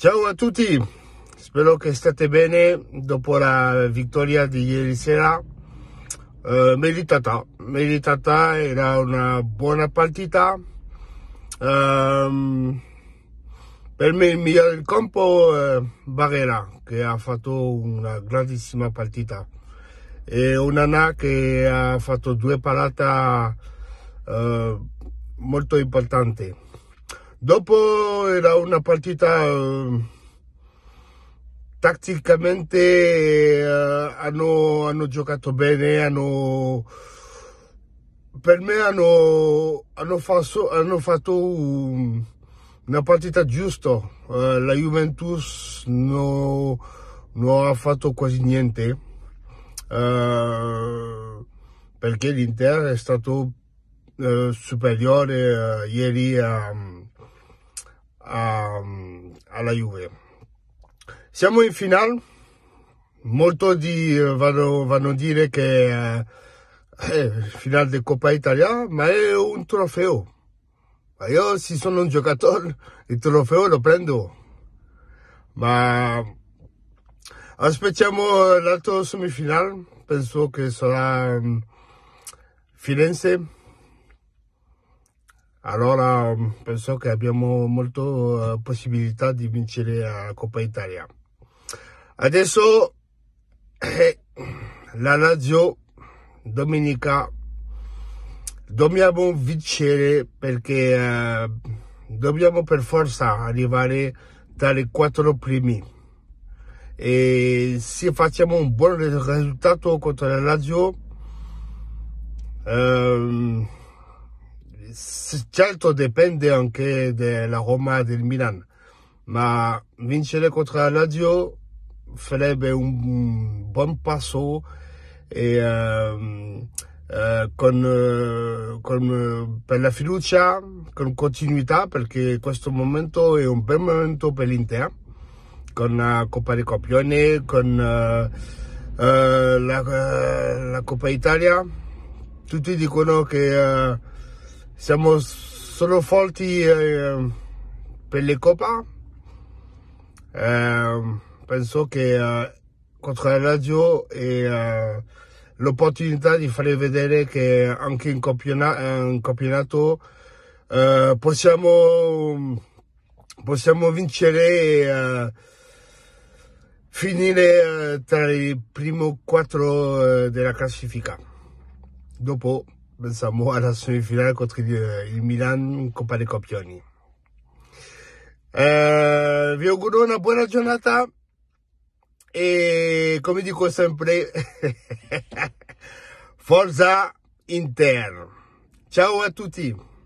Ciao a tutti, spero che state bene dopo la vittoria di ieri sera. Eh, meritata, meritata, era una buona partita. Eh, per me il migliore del campo è eh, Barrera che ha fatto una grandissima partita e Onana che ha fatto due parate eh, molto importanti. Dopo era una partita ehm, tatticamente eh, hanno, hanno, giocato bene, hanno, per me hanno, hanno, falso, hanno fatto una partita giusta. Eh, la Juventus non ha fatto quasi niente eh, perché l'Inter è stato eh, superiore eh, ieri a a, ehm, alla Juve. Siamo in finale, molto di, vanno, vanno a dire che è eh, il eh, finale di Coppa Italia, ma è un trofeo. Ma io se sono un giocatore, il trofeo lo prendo. Ma aspettiamo l'altro semifinale, penso che sarà mm, Firenze. Allora mm, penso che abbiamo molte eh, possibilità di vincere la Coppa Italia. Adesso eh, la Lazio domenica dobbiamo vincere perché eh, dobbiamo per forza arrivare dalle quattro primi e se facciamo un buon risultato contro la Lazio eh, certo dipende anche dalla Roma e del Milan, ma vincere contro Lazio farebbe un buon passo e, uh, uh, con, uh, con, per la fiducia, con continuità, perché questo momento è un bel momento per l'Inter, con la Coppa dei Campioni, con eh, la, la, Coppa Italia. Tutti dicono che siamo solo forti eh, per le Coppa. Eh, penso che eh, contro la Lazio e eh, l'opportunità di fare vedere che anche in, campiona eh, in campionato eh, possiamo, possiamo, vincere e finire tra i primi quattro della classifica. Dopo pensiamo alla semifinale contro il Milan in Coppa dei Campioni. Eh, vi auguro una buona giornata e come dico sempre, forza Inter. Ciao a tutti!